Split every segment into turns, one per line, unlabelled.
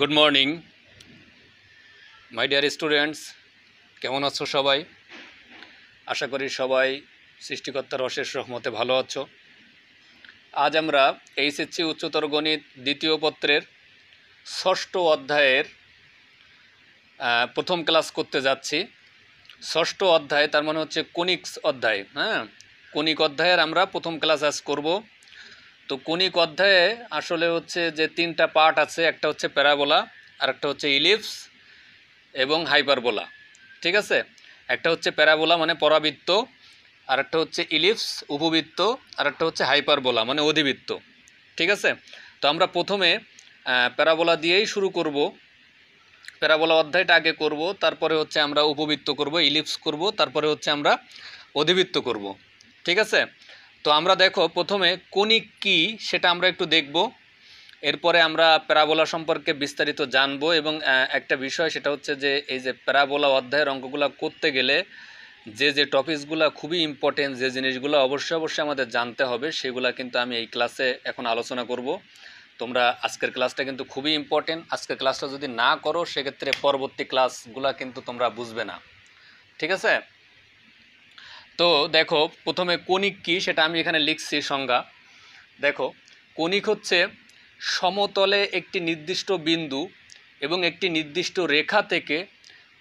Good morning my dear students কেমন আছো সবাই আশা করি সবাই সৃষ্টিকর্তার অশেষ রহমতে ভালো আছো আজ আমরা এইচএসসি উচ্চতর গণিত দ্বিতীয় পত্রের ষষ্ঠ অধ্যায়ের প্রথম ক্লাস করতে যাচ্ছি ষষ্ঠ অধ্যায় তার মানে হচ্ছে কনিক্স অধ্যায় হ্যাঁ কনিক অধ্যায়ের আমরা প্রথম ক্লাস আজ করবো তো কোনিক অধ্যায়ে আসলে হচ্ছে যে তিনটা পার্ট আছে একটা হচ্ছে প্যারাবোলা আর একটা হচ্ছে ইলিপস এবং হাইপারবোলা ঠিক আছে একটা হচ্ছে প্যারাবোলা মানে পরাবৃত্ত আর একটা হচ্ছে ইলিপস উপবৃত্ত আর একটা হচ্ছে হাইপারবোলা মানে অধিবৃত্ত ঠিক আছে তো আমরা প্রথমে প্যারাবোলা দিয়েই শুরু করব প্যারাবোলা অধ্যায়টা আগে করব তারপরে হচ্ছে আমরা উপবৃত্ত করব ইলিপস করব তারপরে হচ্ছে আমরা অধিবৃত্ত করব ঠিক আছে তো আমরা দেখো প্রথমে কণিক কি সেটা আমরা একটু দেখব এরপরে আমরা প্যারাবোলা সম্পর্কে বিস্তারিত জানব এবং একটা বিষয় সেটা হচ্ছে যে এই যে প্যারাবোলা অধ্যায়ের অঙ্কগুলো করতে গেলে যে যে টপিকসগুলো খুবই ইম্পর্টেন্ট যে জিনিসগুলো অবশ্যই অবশ্যই আমাদের জানতে হবে সেগুলো কিন্তু আমি এই ক্লাসে এখন আলোচনা করব তোমরা আজকের ক্লাসটা কিন্তু খুবই ইম্পর্টেন্ট আজকের ক্লাসটা যদি না করো সেক্ষেত্রে পরবর্তী ক্লাসগুলো কিন্তু তোমরা বুঝবে না ঠিক আছে তো দেখো প্রথমে কণিক কি সেটা আমি এখানে লিখছি সংজ্ঞা দেখো কণিক হচ্ছে সমতলে একটি নির্দিষ্ট বিন্দু এবং একটি নির্দিষ্ট রেখা থেকে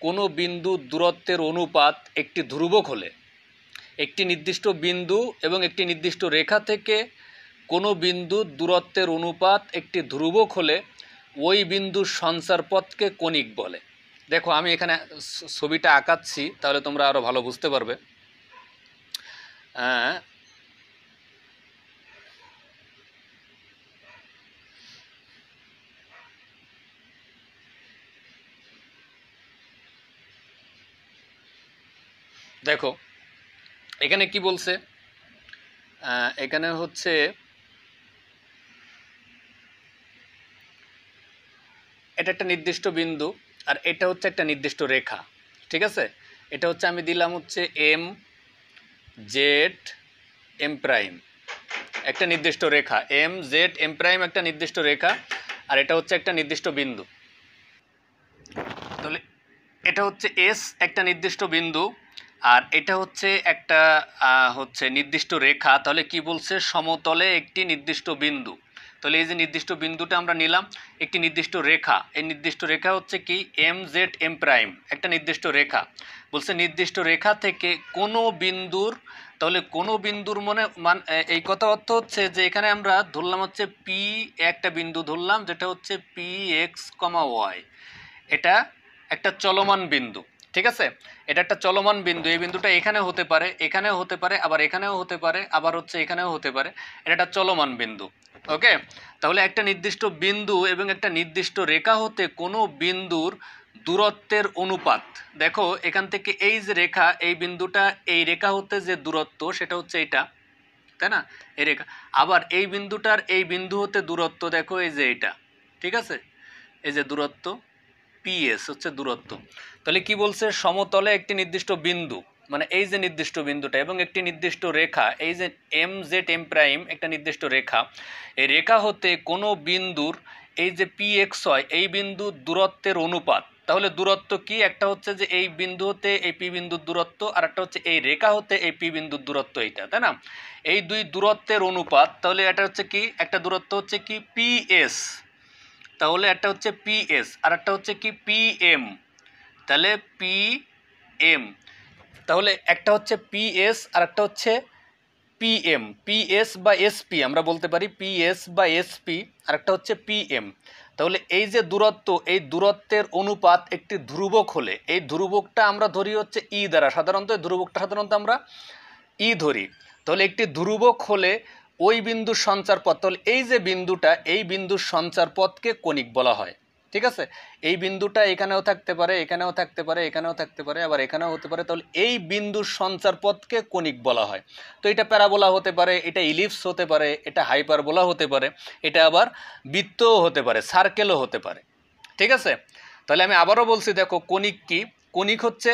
কোনো বিন্দু দূরত্বের অনুপাত একটি ধ্রুবক হলে একটি নির্দিষ্ট বিন্দু এবং একটি নির্দিষ্ট রেখা থেকে কোনো বিন্দু দূরত্বের অনুপাত একটি ধ্রুবক হলে ওই বিন্দুর সঞ্চারপথকে কণিক বলে দেখো আমি এখানে ছবিটা আঁকাচ্ছি তাহলে তোমরা আরও ভালো বুঝতে পারবে হ্যাঁ। দেখো এখানে কি বলছে এখানে হচ্ছে এটা একটা নির্দিষ্ট বিন্দু আর এটা হচ্ছে একটা নির্দিষ্ট রেখা ঠিক আছে এটা হচ্ছে আমি দিলাম হচ্ছে এম জেড এম প্রাইম একটা নির্দিষ্ট রেখা এম জেড এম প্রাইম একটা নির্দিষ্ট রেখা আর এটা হচ্ছে একটা নির্দিষ্ট বিন্দু তাহলে এটা হচ্ছে এস একটা নির্দিষ্ট বিন্দু আর এটা হচ্ছে একটা হচ্ছে নির্দিষ্ট রেখা তাহলে কি বলছে সমতলে একটি নির্দিষ্ট বিন্দু তাহলে এই যে নির্দিষ্ট বিন্দুটা আমরা নিলাম একটি নির্দিষ্ট রেখা এই নির্দিষ্ট রেখা হচ্ছে কি এম জেড এম প্রাইম একটা নির্দিষ্ট রেখা বলছে নির্দিষ্ট রেখা থেকে কোনো বিন্দুর তাহলে কোনো বিন্দুর মনে মান এই কথা অর্থ হচ্ছে যে এখানে আমরা ধরলাম হচ্ছে পি একটা বিন্দু ধরলাম যেটা হচ্ছে পি এক্স কমা ওয়াই এটা একটা চলমান বিন্দু ঠিক আছে এটা একটা চলমান বিন্দু এই বিন্দুটা এখানে হতে পারে এখানেও হতে পারে আবার এখানেও হতে পারে আবার হচ্ছে এখানেও হতে পারে এটা একটা চলমান বিন্দু ওকে তাহলে একটা নির্দিষ্ট বিন্দু এবং একটা নির্দিষ্ট রেখা হতে কোনো বিন্দুর দূরত্বের অনুপাত দেখো এখান থেকে এই যে রেখা এই বিন্দুটা এই রেখা হতে যে দূরত্ব সেটা হচ্ছে এটা তাই না এই রেখা আবার এই বিন্দুটার এই বিন্দু হতে দূরত্ব দেখো এই যে এটা ঠিক আছে এই যে দূরত্ব পিএস হচ্ছে দূরত্ব তাহলে কি বলছে সমতলে একটি নির্দিষ্ট বিন্দু মানে এই যে নির্দিষ্ট বিন্দুটা এবং একটি নির্দিষ্ট রেখা এই যে এম জেড এম প্রাইম একটা নির্দিষ্ট রেখা এই রেখা হতে কোনো বিন্দুর এই যে পি এক্স হয় এই বিন্দু দূরত্বের অনুপাত তাহলে দূরত্ব কি একটা হচ্ছে যে এই বিন্দু হতে এই পি বিন্দুর দূরত্ব আর একটা হচ্ছে এই রেখা হতে এই পি বিন্দুর দূরত্ব এইটা তাই না এই দুই দূরত্বের অনুপাত তাহলে এটা হচ্ছে কি একটা দূরত্ব হচ্ছে কি পি এস তাহলে একটা হচ্ছে পি এস আর একটা হচ্ছে কি পি এম তাহলে পি এম তাহলে একটা হচ্ছে পিএস আর একটা হচ্ছে পিএম পিএস বা এসপি আমরা বলতে পারি পিএস বা এসপি আর একটা হচ্ছে পিএম তাহলে এই যে দূরত্ব এই দূরত্বের অনুপাত একটি ধ্রুবক হলে এই ধ্রুবকটা আমরা ধরি হচ্ছে ই e দ্বারা সাধারণত এই ধ্রুবকটা সাধারণত আমরা ই e ধরি তাহলে একটি ধ্রুবক হলে ওই বিন্দুর সঞ্চারপথ তাহলে এই যে বিন্দুটা এই বিন্দুর সঞ্চারপথকে কণিক বলা হয় ঠিক আছে এই বিন্দুটা এখানেও থাকতে পারে এখানেও থাকতে পারে এখানেও থাকতে পারে আবার এখানেও হতে পারে তাহলে এই বিন্দুর সঞ্চার পথকে কণিক বলা হয় তো এটা প্যারাবোলা হতে পারে এটা ইলিপস হতে পারে এটা হাইপারবোলা হতে পারে এটা আবার বৃত্তও হতে পারে সার্কেলও হতে পারে ঠিক আছে তাহলে আমি আবারও বলছি দেখো কণিক কি কণিক হচ্ছে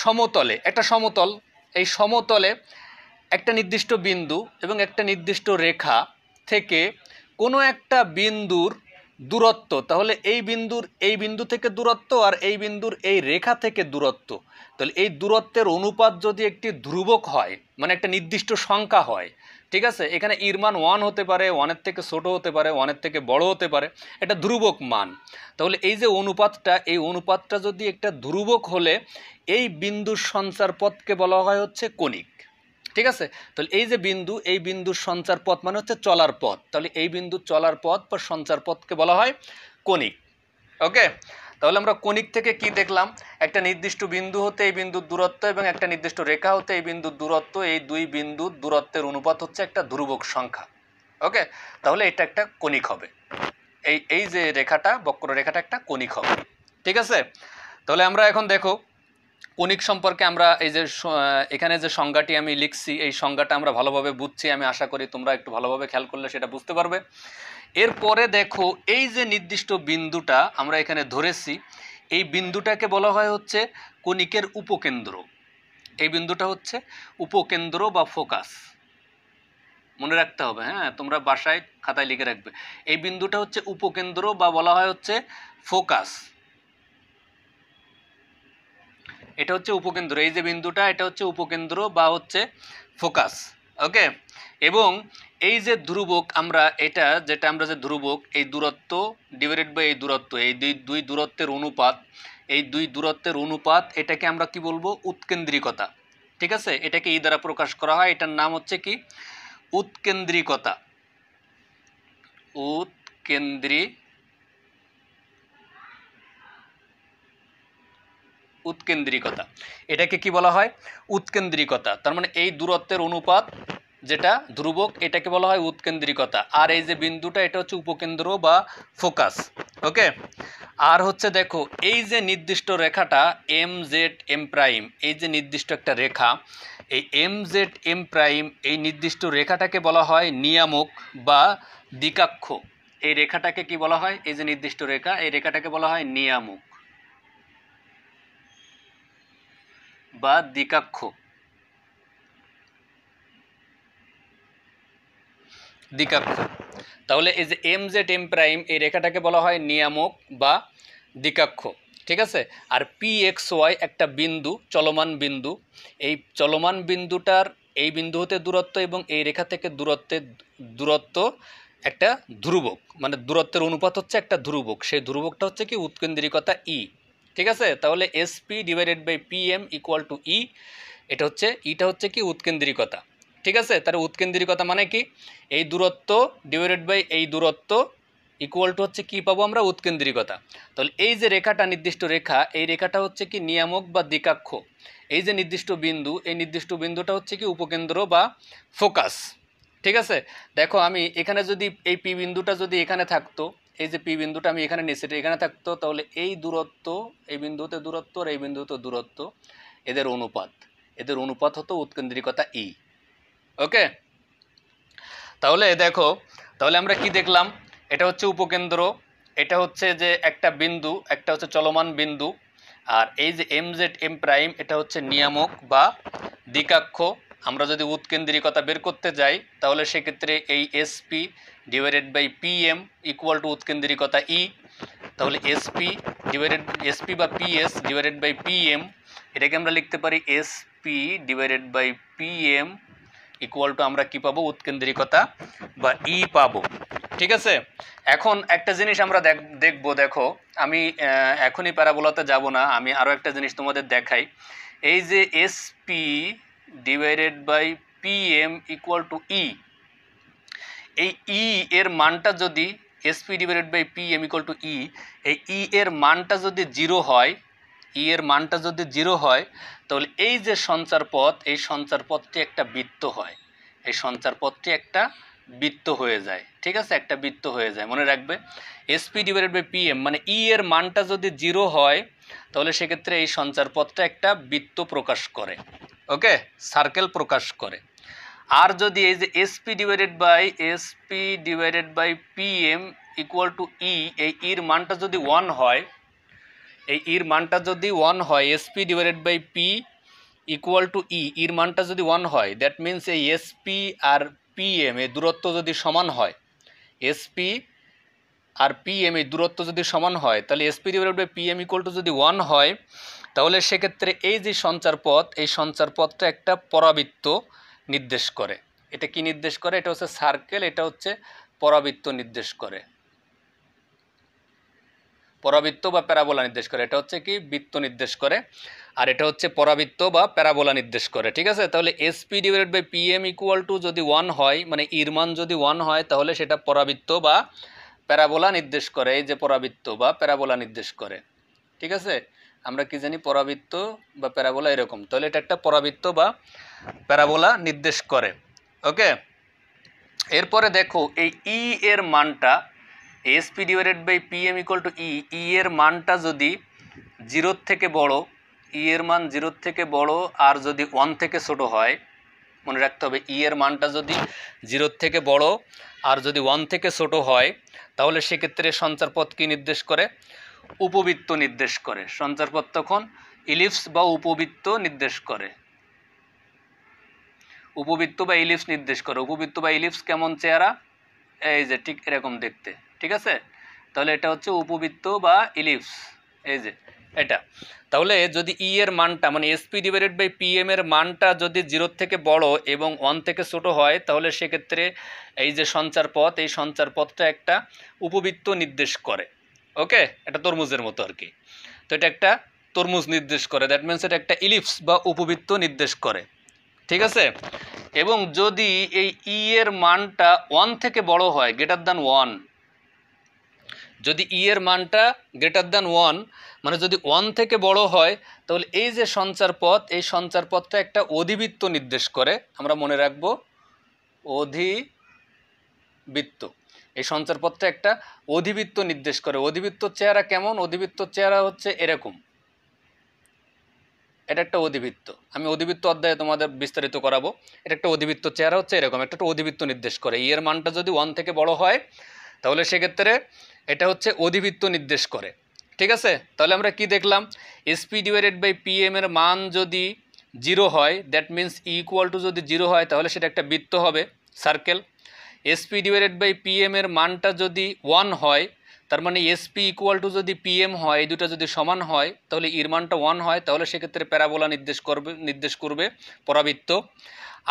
সমতলে একটা সমতল এই সমতলে একটা নির্দিষ্ট বিন্দু এবং একটা নির্দিষ্ট রেখা থেকে কোনো একটা বিন্দুর দূরত্ব তাহলে এই বিন্দুর এই বিন্দু থেকে দূরত্ব আর এই বিন্দুর এই রেখা থেকে দূরত্ব তাহলে এই দূরত্বের অনুপাত যদি একটি ধ্রুবক হয় মানে একটা নির্দিষ্ট সংখ্যা হয় ঠিক আছে এখানে ইর মান ওয়ান হতে পারে ওয়ানের থেকে ছোট হতে পারে ওয়ানের থেকে বড় হতে পারে এটা ধ্রুবক মান তাহলে এই যে অনুপাতটা এই অনুপাতটা যদি একটা ধ্রুবক হলে এই বিন্দুর সঞ্চার পথকে বলা হয় হচ্ছে কণিক ঠিক আছে তাহলে এই যে বিন্দু এই বিন্দুর সঞ্চার পথ মানে হচ্ছে চলার পথ তাহলে এই বিন্দু চলার পথ বা সঞ্চার পথকে বলা হয় কণিক ওকে তাহলে আমরা কণিক থেকে কি দেখলাম একটা নির্দিষ্ট বিন্দু হতে এই বিন্দুর দূরত্ব এবং একটা নির্দিষ্ট রেখা হতে এই বিন্দুর দূরত্ব এই দুই বিন্দুর দূরত্বের অনুপাত হচ্ছে একটা ধ্রুবক সংখ্যা ওকে তাহলে এটা একটা কণিক হবে এই এই যে রেখাটা বক্র রেখাটা একটা কণিক হবে ঠিক আছে তাহলে আমরা এখন দেখো কণিক সম্পর্কে আমরা এই যে এখানে যে সংজ্ঞাটি আমি লিখছি এই সংজ্ঞাটা আমরা ভালোভাবে বুঝছি আমি আশা করি তোমরা একটু ভালোভাবে খেয়াল করলে সেটা বুঝতে পারবে এরপরে দেখো এই যে নির্দিষ্ট বিন্দুটা আমরা এখানে ধরেছি এই বিন্দুটাকে বলা হয় হচ্ছে কণিকের উপকেন্দ্র এই বিন্দুটা হচ্ছে উপকেন্দ্র বা ফোকাস মনে রাখতে হবে হ্যাঁ তোমরা বাসায় খাতায় লিখে রাখবে এই বিন্দুটা হচ্ছে উপকেন্দ্র বা বলা হয় হচ্ছে ফোকাস এটা হচ্ছে উপকেন্দ্র এই যে বিন্দুটা এটা হচ্ছে উপকেন্দ্র বা হচ্ছে ফোকাস ওকে এবং এই যে ধ্রুবক আমরা এটা যেটা আমরা যে ধ্রুবক এই দূরত্ব ডিভাইডেড বাই এই দূরত্ব এই দুই দুই দূরত্বের অনুপাত এই দুই দূরত্বের অনুপাত এটাকে আমরা কি বলবো উৎকেন্দ্রিকতা ঠিক আছে এটাকে এই দ্বারা প্রকাশ করা হয় এটার নাম হচ্ছে কি উৎকেন্দ্রিকতা উৎকেন্দ্রিক উৎকেন্দ্রিকতা এটাকে কি বলা হয় উৎকেন্দ্রিকতা তার মানে এই দূরত্বের অনুপাত যেটা ধ্রুবক এটাকে বলা হয় উৎকেন্দ্রিকতা আর এই যে বিন্দুটা এটা হচ্ছে উপকেন্দ্র বা ফোকাস ওকে আর হচ্ছে দেখো এই যে নির্দিষ্ট রেখাটা এম জেড এম প্রাইম এই যে নির্দিষ্ট একটা রেখা এই এম জেড এম প্রাইম এই নির্দিষ্ট রেখাটাকে বলা হয় নিয়ামক বা দিকাক্ষ এই রেখাটাকে কি বলা হয় এই যে নির্দিষ্ট রেখা এই রেখাটাকে বলা হয় নিয়ামক বা দ্বিকাক্ষ দ্বিকাক্ষ তাহলে এই যে এম জেড এম প্রাইম এই রেখাটাকে বলা হয় নিয়ামক বা দ্বিকাক্ষ ঠিক আছে আর পি এক্স ওয়াই একটা বিন্দু চলমান বিন্দু এই চলমান বিন্দুটার এই বিন্দু হতে দূরত্ব এবং এই রেখা থেকে দূরত্বে দূরত্ব একটা ধ্রুবক মানে দূরত্বের অনুপাত হচ্ছে একটা ধ্রুবক সেই ধ্রুবকটা হচ্ছে কি উৎকেন্দ্রিকতা ই e। ঠিক আছে তাহলে SP divided by P M equal to E এটা হচ্ছে ইটা হচ্ছে কি উৎকেন্দ্রিকতা ঠিক আছে তার উৎকেন্দ্রিকতা মানে কি এই দূরত্ব ডিভাইডেড বাই এই দূরত্ব ইকুয়াল টু হচ্ছে কী পাবো আমরা উৎকেন্দ্রিকতা তাহলে এই যে রেখাটা নির্দিষ্ট রেখা এই রেখাটা হচ্ছে কি নিয়ামক বা দ্বিকাক্ষ এই যে নির্দিষ্ট বিন্দু এই নির্দিষ্ট বিন্দুটা হচ্ছে কি উপকেন্দ্র বা ফোকাস ঠিক আছে দেখো আমি এখানে যদি এই পি বিন্দুটা যদি এখানে থাকতো এই যে পি বিন্দুটা আমি এখানে নিয়েছি এখানে থাকতো তাহলে এই দূরত্ব এই বিন্দুতে দূরত্ব আর এই বিন্দুতে দূরত্ব এদের অনুপাত এদের অনুপাত হতো উৎকেন্দ্রিকতা ই e, ওকে তাহলে দেখো তাহলে আমরা কি দেখলাম এটা হচ্ছে উপকেন্দ্র এটা হচ্ছে যে একটা বিন্দু একটা হচ্ছে চলমান বিন্দু আর এই যে এম জেড এম প্রাইম এটা হচ্ছে নিয়ামক বা দিকাক্ষ আমরা যদি উৎকেন্দ্রিকতা বের করতে যাই তাহলে সেক্ষেত্রে এই SP divided by P M equal to উৎকেন্দ্রিকতা ই e, তাহলে এসপি ডিভাইডেড এসপি বা P S divided by P M এটাকে আমরা লিখতে পারি SP divided by P M equal to আমরা কী পাবো উৎকেন্দ্রিকতা বা ই e পাবো ঠিক আছে এখন একটা জিনিস আমরা দেখব দেখো আমি এখনই প্যারাবোলাতে যাব না আমি আরও একটা জিনিস তোমাদের দেখাই এই যে SP divided by P M equal to E এই ই e এর মানটা যদি SP divided by P M equal to E এই ই e এর মানটা যদি জিরো হয় ই e এর মানটা যদি জিরো হয় তাহলে এই যে সঞ্চার পথ এই সঞ্চার পথটি একটা বৃত্ত হয় এই সঞ্চার পথটি একটা বৃত্ত হয়ে যায় ঠিক আছে একটা বৃত্ত হয়ে যায় মনে রাখবে SP divided by P M মানে ই এর মানটা যদি জিরো হয় তাহলে সেক্ষেত্রে এই সঞ্চার পথটা একটা বৃত্ত প্রকাশ করে ওকে সার্কেল প্রকাশ করে আর যদি এই যে SP divided by SP divided by P M equal to E এই ইর e মানটা যদি ওয়ান হয় এই ইর e মানটা যদি ওয়ান হয় SP divided by P equal to E ইর মানটা যদি ওয়ান হয় দ্যাট মিন্স এই এসপি আর পি এম এই দূরত্ব যদি সমান হয় এসপি আর পি এম এই দূরত্ব যদি সমান হয় তাহলে SP divided by PM equal to যদি ওয়ান হয় তাহলে সেক্ষেত্রে এই যে সঞ্চার পথ এই সঞ্চার পথটা একটা পরাবৃত্ত নির্দেশ করে এটা কি নির্দেশ করে এটা হচ্ছে সার্কেল এটা হচ্ছে পরাবৃত্ত নির্দেশ করে পরাবৃত্ত বা প্যারাবোলা নির্দেশ করে এটা হচ্ছে কি বৃত্ত নির্দেশ করে আর এটা হচ্ছে পরাবৃত্ত বা প্যারাবোলা নির্দেশ করে ঠিক আছে তাহলে SP divide by PM equal to যদি ওয়ান হয় মানে ইরমান যদি ওয়ান হয় তাহলে সেটা পরাবৃত্ত বা প্যারাবোলা নির্দেশ করে এই যে পরাবৃত্ত বা প্যারাবোলা নির্দেশ করে ঠিক আছে আমরা কি জানি পরাবৃত্ত বা প্যারাবোলা এরকম তাহলে এটা একটা পরাবৃত্ত বা প্যারাবোলা নির্দেশ করে ওকে এরপরে দেখো এই ই e এর মানটা SP divided by P M equal to E E এর মানটা যদি জিরোর থেকে বড় ই e এর মান জিরোর থেকে বড় আর যদি ওয়ান থেকে ছোট হয় মনে রাখতে হবে ই e এর মানটা যদি জিরোর থেকে বড় আর যদি ওয়ান থেকে ছোট হয় তাহলে সেক্ষেত্রে সঞ্চার পথ কী নির্দেশ করে উপবৃত্ত নির্দেশ করে সঞ্চারপথ তখন ইলিপস বা উপবৃত্ত নির্দেশ করে উপবৃত্ত বা ইলিপস নির্দেশ করে উপবৃত্ত বা ইলিপস কেমন চেহারা এই যে ঠিক এরকম দেখতে ঠিক আছে তাহলে এটা হচ্ছে উপবৃত্ত বা ইলিপস এই যে এটা তাহলে যদি ই e এর মানটা মানে এসপি ডিভাইডেড বাই পি এর মানটা যদি জিরোর থেকে বড় এবং ওয়ান থেকে ছোট হয় তাহলে সেক্ষেত্রে এই যে সঞ্চার পথ এই সঞ্চার পথটা একটা উপবৃত্ত নির্দেশ করে ওকে এটা তরমুজের মতো আর কি তো এটা একটা তরমুজ নির্দেশ করে দ্যাট মিনস এটা একটা ইলিপস বা উপবৃত্ত নির্দেশ করে ঠিক আছে এবং যদি এই ই e এর মানটা ওয়ান থেকে বড় হয় গ্রেটার দ্যান ওয়ান যদি ই e এর মানটা গ্রেটার দ্যান ওয়ান মানে যদি ওয়ান থেকে বড় হয় তাহলে এই যে সঞ্চার পথ এই সঞ্চার পথটা একটা অধিবৃত্ত নির্দেশ করে আমরা মনে রাখব অধিবৃত্ত এই সঞ্চারপত্রে একটা অধিবৃত্ত নির্দেশ করে অধিবৃত্ত চেহারা কেমন অধিবৃত্ত চেহারা হচ্ছে এরকম এটা একটা অধিবৃত্ত আমি অধিবৃত্ত অধ্যায়ে তোমাদের বিস্তারিত করাবো এটা একটা অধিবৃত্ত চেহারা হচ্ছে এরকম একটা অধিবৃত্ত নির্দেশ করে ইয়ের e মানটা যদি ওয়ান থেকে বড় হয় তাহলে সেক্ষেত্রে এটা হচ্ছে অধিবৃত্ত নির্দেশ করে ঠিক আছে তাহলে আমরা কি দেখলাম এসপি ডিভাইডেড বাই এম এর মান যদি জিরো হয় দ্যাট মিন্স ইকুয়াল টু যদি জিরো হয় তাহলে সেটা একটা বৃত্ত হবে circle SP divided by PM এর মানটা যদি ওয়ান হয় তার মানে এসপি ইকুয়াল টু যদি পিএম হয় এই দুটো যদি সমান হয় তাহলে ইরমানটা মানটা ওয়ান হয় তাহলে সেক্ষেত্রে প্যারাবোলা নির্দেশ করবে নির্দেশ করবে পরাবৃত্ত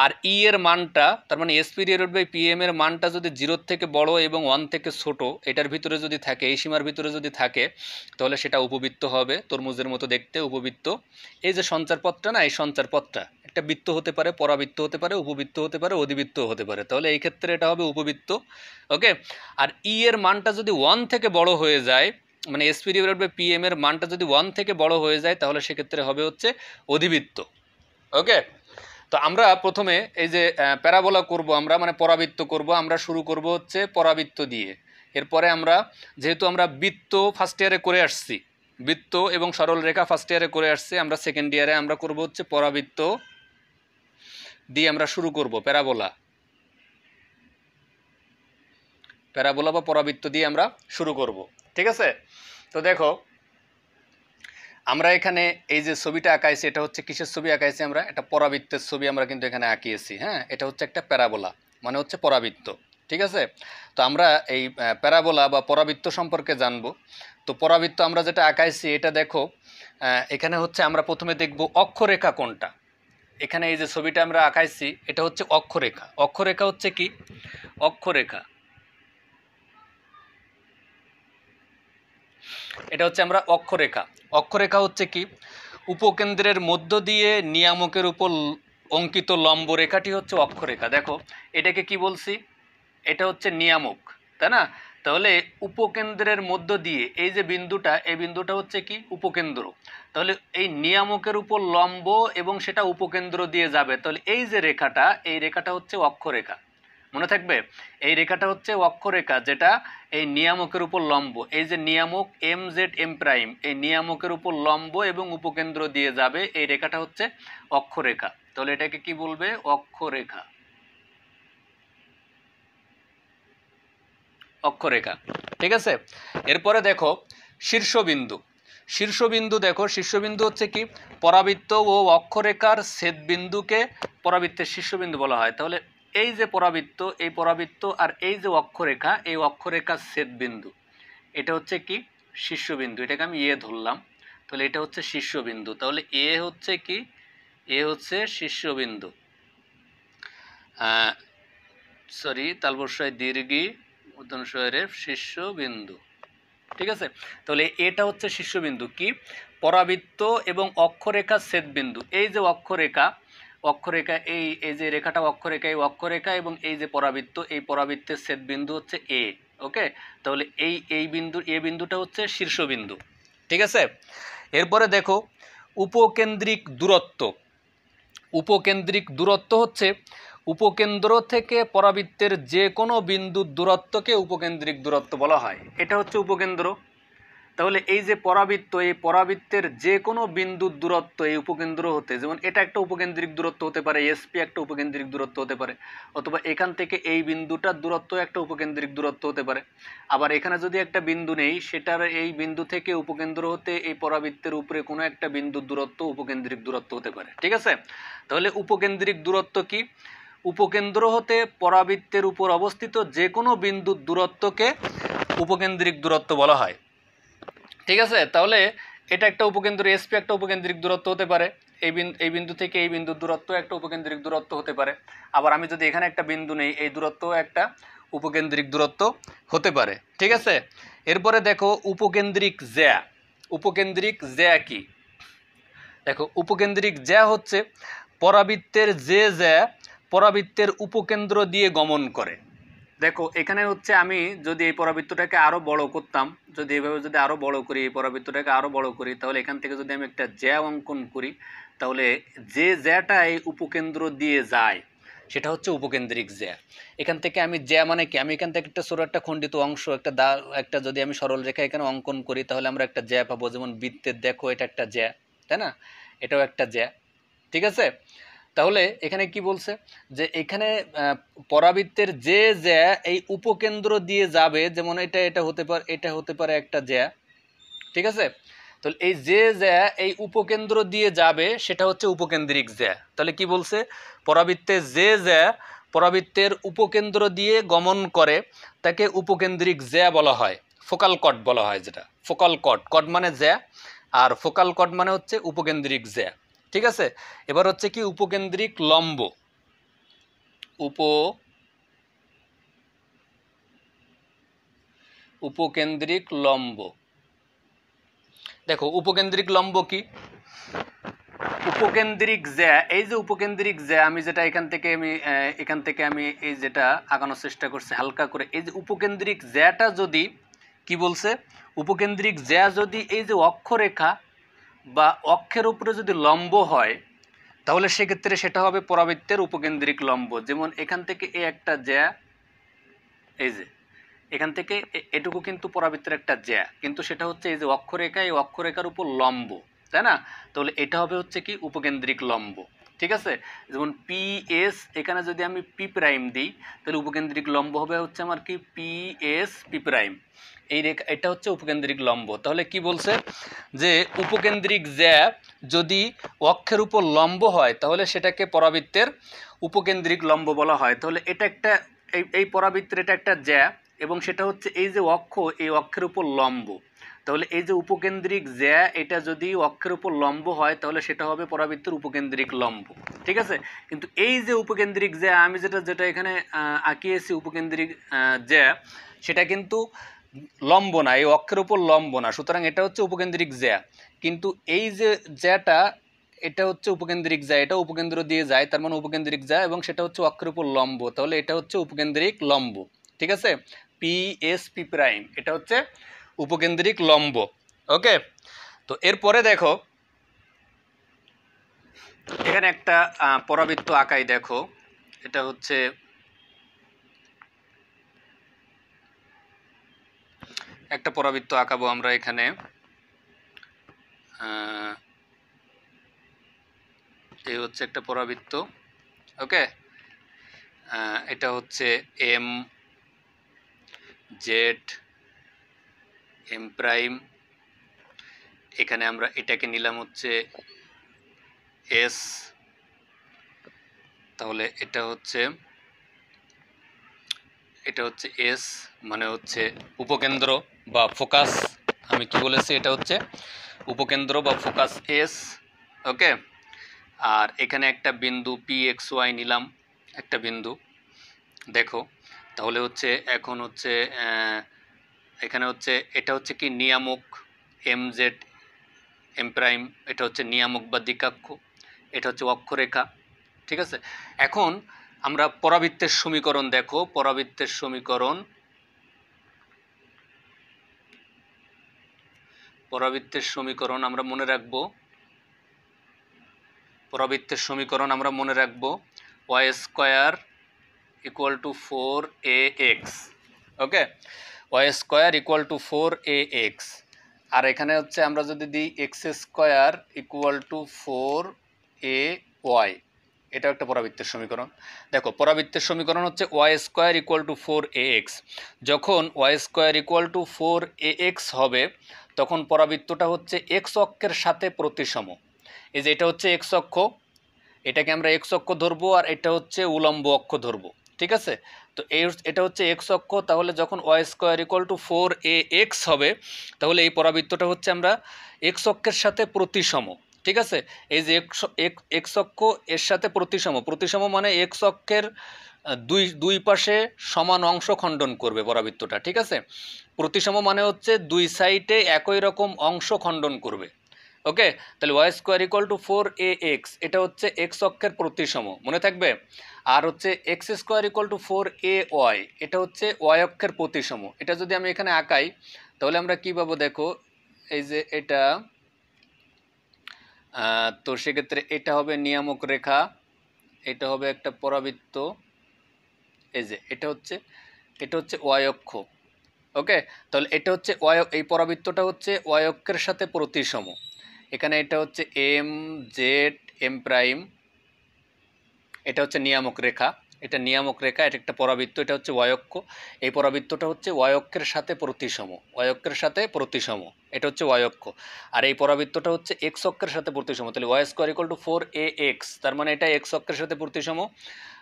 আর ই e এর মানটা তার মানে এস পিরিয়ড বাই পি এর মানটা যদি জিরোর থেকে বড় এবং ওয়ান থেকে ছোট এটার ভিতরে যদি থাকে এই সীমার ভিতরে যদি থাকে তাহলে সেটা উপবৃত্ত হবে তরমুজের মতো দেখতে উপবৃত্ত এই যে সঞ্চারপথটা না এই সঞ্চারপথটা একটা বৃত্ত হতে পারে পরাবৃত্ত হতে পারে উপবৃত্ত হতে পারে অধিবৃত্ত হতে পারে তাহলে এই ক্ষেত্রে এটা হবে উপবৃত্ত ওকে আর ই e এর মানটা যদি ওয়ান থেকে বড় হয়ে যায় মানে এস পিরিয়ড বাই পি এর মানটা যদি ওয়ান থেকে বড় হয়ে যায় তাহলে সেক্ষেত্রে হবে হচ্ছে অধিবৃত্ত ওকে তো আমরা প্রথমে এই যে প্যারাবোলা করব আমরা মানে পরাবৃত্ত করব আমরা শুরু করব হচ্ছে পরাবৃত্ত দিয়ে এরপরে আমরা যেহেতু আমরা বৃত্ত ফার্স্ট ইয়ারে করে আসছি বৃত্ত এবং সরল রেখা ফার্স্ট ইয়ারে করে আসছি আমরা সেকেন্ড ইয়ারে আমরা করব হচ্ছে পরাবৃত্ত দিয়ে আমরা শুরু করব প্যারাবোলা প্যারাবোলা বা পরাবৃত্ত দিয়ে আমরা শুরু করব ঠিক আছে তো দেখো আমরা এখানে এই যে ছবিটা আঁকাইছি এটা হচ্ছে কিসের ছবি আঁকাইছি আমরা একটা পরাবৃত্তের ছবি আমরা কিন্তু এখানে আঁকিয়েছি হ্যাঁ এটা হচ্ছে একটা প্যারাবোলা মানে হচ্ছে পরাবৃত্ত ঠিক আছে তো আমরা এই প্যারাবোলা বা পরাবৃত্ত সম্পর্কে জানব তো পরাবৃত্ত আমরা যেটা আঁকাইছি এটা দেখো এখানে হচ্ছে আমরা প্রথমে দেখব অক্ষরেখা কোনটা এখানে এই যে ছবিটা আমরা আঁকাইছি এটা হচ্ছে অক্ষরেখা অক্ষরেখা হচ্ছে কি অক্ষরেখা এটা হচ্ছে আমরা অক্ষরেখা অক্ষরেখা হচ্ছে কি উপকেন্দ্রের মধ্য দিয়ে নিয়ামকের উপর অঙ্কিত লম্ব রেখাটি হচ্ছে অক্ষরেখা দেখো এটাকে কি বলছি এটা হচ্ছে নিয়ামক তাই না তাহলে উপকেন্দ্রের মধ্য দিয়ে এই যে বিন্দুটা এই বিন্দুটা হচ্ছে কি উপকেন্দ্র তাহলে এই নিয়ামকের উপর লম্ব এবং সেটা উপকেন্দ্র দিয়ে যাবে তাহলে এই যে রেখাটা এই রেখাটা হচ্ছে অক্ষরেখা মনে থাকবে এই রেখাটা হচ্ছে অক্ষরেখা যেটা এই নিয়ামকের উপর লম্ব এই যে নিয়ামক এম জেড এম প্রাইম এই নিয়ামকের উপর লম্ব এবং উপকেন্দ্র দিয়ে যাবে এই রেখাটা হচ্ছে অক্ষরেখা তাহলে এটাকে কি বলবে অক্ষরেখা অক্ষরেখা ঠিক আছে এরপরে দেখো শীর্ষবিন্দু শীর্ষবিন্দু দেখো শীর্ষবিন্দু হচ্ছে কি পরাবৃত্ত ও অক্ষরেখার ছেদবিন্দুকে পরাবৃত্তের শীর্ষবিন্দু বলা হয় তাহলে এই যে পরাবৃত্ত এই পরাবৃত্ত আর এই যে অক্ষরেখা এই অক্ষরেখার বিন্দু এটা হচ্ছে কি শীর্ষবিন্দু এটাকে আমি এ ধরলাম তাহলে এটা হচ্ছে শীর্ষবিন্দু তাহলে এ হচ্ছে কি এ হচ্ছে শীর্ষবিন্দু সরি তালবসায় দীর্ঘি উদনশয়ের শীর্ষবিন্দু ঠিক আছে তাহলে এটা হচ্ছে শীর্ষবিন্দু কি পরাবৃত্ত এবং অক্ষরেখা ছেদবিন্দু এই যে অক্ষরেখা অক্ষরেখা এই এই যে রেখাটা অক্ষরেখা এই অক্ষরেখা এবং এই যে পরাবৃত্ত এই পরাবৃত্তের বিন্দু হচ্ছে এ ওকে তাহলে এই এই বিন্দু এ বিন্দুটা হচ্ছে শীর্ষবিন্দু ঠিক আছে এরপরে দেখো উপকেন্দ্রিক দূরত্ব উপকেন্দ্রিক দূরত্ব হচ্ছে উপকেন্দ্র থেকে পরাবৃত্তের যে কোনো বিন্দুর দূরত্বকে উপকেন্দ্রিক দূরত্ব বলা হয় এটা হচ্ছে উপকেন্দ্র তাহলে এই যে পরাবৃত্ত এই পরাবৃত্তের যে কোনো বিন্দুর দূরত্ব এই উপকেন্দ্র হতে যেমন এটা একটা উপকেন্দ্রিক দূরত্ব হতে পারে এসপি একটা উপকেন্দ্রিক দূরত্ব হতে পারে অথবা এখান থেকে এই বিন্দুটার দূরত্ব একটা উপকেন্দ্রিক দূরত্ব হতে পারে আবার এখানে যদি একটা বিন্দু নেই সেটার এই বিন্দু থেকে উপকেন্দ্র হতে এই পরাবৃত্তের উপরে কোনো একটা বিন্দুর দূরত্ব উপকেন্দ্রিক দূরত্ব হতে পারে ঠিক আছে তাহলে উপকেন্দ্রিক দূরত্ব কি উপকেন্দ্র হতে পরাবৃত্তের উপর অবস্থিত যে কোনো বিন্দুর দূরত্বকে উপকেন্দ্রিক দূরত্ব বলা হয় ঠিক আছে তাহলে এটা একটা উপকেন্দ্র এসপি একটা উপকেন্দ্রিক দূরত্ব হতে পারে এই বিন্দু এই বিন্দু থেকে এই বিন্দুর দূরত্ব একটা উপকেন্দ্রিক দূরত্ব হতে পারে আবার আমি যদি এখানে একটা বিন্দু নেই এই দূরত্ব একটা উপকেন্দ্রিক দূরত্ব হতে পারে ঠিক আছে এরপরে দেখো উপকেন্দ্রিক জ্যা উপকেন্দ্রিক জ্যা কি দেখো উপকেন্দ্রিক জ্যা হচ্ছে পরাবৃত্তের যে জ্যা পরাবৃত্তের উপকেন্দ্র দিয়ে গমন করে দেখো এখানে হচ্ছে আমি যদি এই পরাবৃত্তটাকে আরও বড় করতাম যদি এভাবে যদি আরও বড় করি এই পরাবৃত্তটাকে আরও বড় করি তাহলে এখান থেকে যদি আমি একটা জ্যা অঙ্কন করি তাহলে যে জ্যাটা এই উপকেন্দ্র দিয়ে যায় সেটা হচ্ছে উপকেন্দ্রিক জ্যা এখান থেকে আমি জ্যা মানে কি আমি এখান থেকে একটা সরু একটা খণ্ডিত অংশ একটা দা একটা যদি আমি সরল রেখা এখানে অঙ্কন করি তাহলে আমরা একটা জ্যা পাবো যেমন বৃত্তের দেখো এটা একটা জ্যা তাই না এটাও একটা জ্যা ঠিক আছে তাহলে এখানে কি বলছে যে এখানে পরাবৃত্তের যে জ্যা এই উপকেন্দ্র দিয়ে যাবে যেমন এটা এটা হতে পারে এটা হতে পারে একটা জ্যা ঠিক আছে তো এই যে জ্যা এই উপকেন্দ্র দিয়ে যাবে সেটা হচ্ছে উপকেন্দ্রিক জ্যা তাহলে কি বলছে পরাবৃত্তে যে জ্যা পরাবৃত্তের উপকেন্দ্র দিয়ে গমন করে তাকে উপকেন্দ্রিক জ্যা বলা হয় ফোকাল কট বলা হয় যেটা ফোকাল কট কট মানে জ্যা আর ফোকাল কট মানে হচ্ছে উপকেন্দ্রিক জ্যা ঠিক আছে এবার হচ্ছে কি উপকেন্দ্রিক লম্ব উপ উপকেন্দ্রিক লম্ব দেখো উপকেন্দ্রিক লম্ব কি উপকেন্দ্রিক জ্যা এই যে উপকেন্দ্রিক জ্যা আমি যেটা এখান থেকে আমি এখান থেকে আমি এই যেটা আঁকানোর চেষ্টা করছি হালকা করে এই যে উপকেন্দ্রিক জ্যাটা যদি কি বলছে উপকেন্দ্রিক জ্যা যদি এই যে অক্ষরেখা বা অক্ষের উপরে যদি লম্ব হয় তাহলে সেক্ষেত্রে সেটা হবে পরাবৃত্তের উপকেন্দ্রিক লম্ব যেমন এখান থেকে এ একটা জ্যা এই যে এখান থেকে এটুকু কিন্তু পরাবৃত্তের একটা জ্যা কিন্তু সেটা হচ্ছে এই যে অক্ষরেখা এই অক্ষরেখার উপর লম্ব তাই না তাহলে এটা হবে হচ্ছে কি উপকেন্দ্রিক লম্ব ঠিক আছে যেমন পি এস এখানে যদি আমি পি প্রাইম দিই তাহলে উপকেন্দ্রিক লম্ব হবে হচ্ছে আমার কি পি এস পি প্রাইম এই রেখা এটা হচ্ছে উপকেন্দ্রিক লম্ব তাহলে কি বলছে যে উপকেন্দ্রিক জ্যা যদি অক্ষের উপর লম্ব হয় তাহলে সেটাকে পরাবৃত্তের উপকেন্দ্রিক লম্ব বলা হয় তাহলে এটা একটা এই এই পরাবৃত্তের এটা একটা জ্যা এবং সেটা হচ্ছে এই যে অক্ষ এই অক্ষের উপর লম্ব তাহলে এই যে উপকেন্দ্রিক জ্যা এটা যদি অক্ষের উপর লম্ব হয় তাহলে সেটা হবে পরাবৃত্তের উপকেন্দ্রিক লম্ব ঠিক আছে কিন্তু এই যে উপকেন্দ্রিক জ্যা আমি যেটা যেটা এখানে আঁকিয়েছি উপকেন্দ্রিক জ্যা সেটা কিন্তু লম্বনা এই অক্ষের উপর লম্বনা সুতরাং এটা হচ্ছে উপকেন্দ্রিক জ্যা কিন্তু এই যে জ্যাটা এটা হচ্ছে উপকেন্দ্রিক যা এটা উপকেন্দ্র দিয়ে যায় তার মানে উপকেন্দ্রিক যা এবং সেটা হচ্ছে অক্ষের উপর লম্ব তাহলে এটা হচ্ছে উপকেন্দ্রিক লম্ব ঠিক আছে পি এস পি প্রাইম এটা হচ্ছে উপকেন্দ্রিক লম্ব ওকে তো এরপরে দেখো এখানে একটা পরাবৃত্ত আঁকাই দেখো এটা হচ্ছে একটা পরাবৃত্ত আঁকাবো আমরা এখানে এই হচ্ছে একটা পরাবৃত্ত ওকে এটা হচ্ছে এম জেড এম প্রাইম এখানে আমরা এটাকে নিলাম হচ্ছে এস তাহলে এটা হচ্ছে এটা হচ্ছে এস মানে হচ্ছে উপকেন্দ্র বা ফোকাস আমি কি বলেছি এটা হচ্ছে উপকেন্দ্র বা ফোকাস এস ওকে আর এখানে একটা বিন্দু পি এক্স ওয়াই নিলাম একটা বিন্দু দেখো তাহলে হচ্ছে এখন হচ্ছে এখানে হচ্ছে এটা হচ্ছে কি নিয়ামক এম জেড এম প্রাইম এটা হচ্ছে নিয়ামক বা দিকাক্ষ এটা হচ্ছে অক্ষরেখা ঠিক আছে এখন আমরা পরাবৃত্তের সমীকরণ দেখো পরাবৃত্তের সমীকরণ পরাবৃত্তের সমীকরণ আমরা মনে রাখব পরাবৃত্তের সমীকরণ আমরা মনে রাখব Y square equal to four A X okay Y square equal to four A X আর এখানে হচ্ছে আমরা যদি দিই X square equal to four A Y এটাও একটা পরাবৃত্তের সমীকরণ দেখো পরাবৃত্তের সমীকরণ হচ্ছে Y square equal to four A X যখন Y square equal to four A X হবে তখন পরাবৃত্তটা হচ্ছে এক্স অক্ষের সাথে প্রতিসম এই যে এটা হচ্ছে এক্স অক্ষ এটাকে আমরা এক্স অক্ষ ধরবো আর এটা হচ্ছে উলম্ব অক্ষ ধরবো ঠিক আছে তো এটা হচ্ছে এক্স অক্ষ তাহলে যখন Y square equal to four A X হবে তাহলে এই পরাবৃত্তটা হচ্ছে আমরা এক্স অক্ষের সাথে প্রতিসম ঠিক আছে এই যে এক্স অক্ষ এর সাথে প্রতিসম প্রতিসম মানে এক্স অক্ষের দুই দুই পাশে সমান অংশ খণ্ডন করবে পরাবৃত্তটা ঠিক আছে প্রতিসম মানে হচ্ছে দুই সাইডে একই রকম অংশ খণ্ডন করবে ওকে তাহলে Y square equal to four A X এটা হচ্ছে এক্স অক্ষের প্রতিসম মনে থাকবে আর হচ্ছে X square equal to four A Y এটা হচ্ছে ওয়াই অক্ষের প্রতিসম এটা যদি আমি এখানে আঁকাই তাহলে আমরা কী পাবো দেখো এই যে এটা তো সেক্ষেত্রে এটা হবে নিয়ামক রেখা এটা হবে একটা পরাবৃত্ত এই যে এটা হচ্ছে এটা হচ্ছে ওয়ায়ক্ষ ওকে তাহলে এটা হচ্ছে ওয় এই পরাবৃত্তটা হচ্ছে ওয়ায়ক্ষের সাথে প্রতিসম এখানে এটা হচ্ছে এম জেড এম প্রাইম এটা হচ্ছে নিয়ামক রেখা এটা নিয়ামক রেখা এটা একটা পরাবৃত্ত এটা হচ্ছে ওয়ক্য এই পরাবৃত্তটা হচ্ছে ওয়ক্যের সাথে প্রতিসম ওয়ক্যের সাথে প্রতিসম এটা হচ্ছে ওয়ক্য আর এই পরাবৃত্তটা হচ্ছে এক্স অক্ষের সাথে প্রতিসম তাহলে Y square equal to four A X তার মানে এটা এক্স অক্ষের সাথে প্রতিসম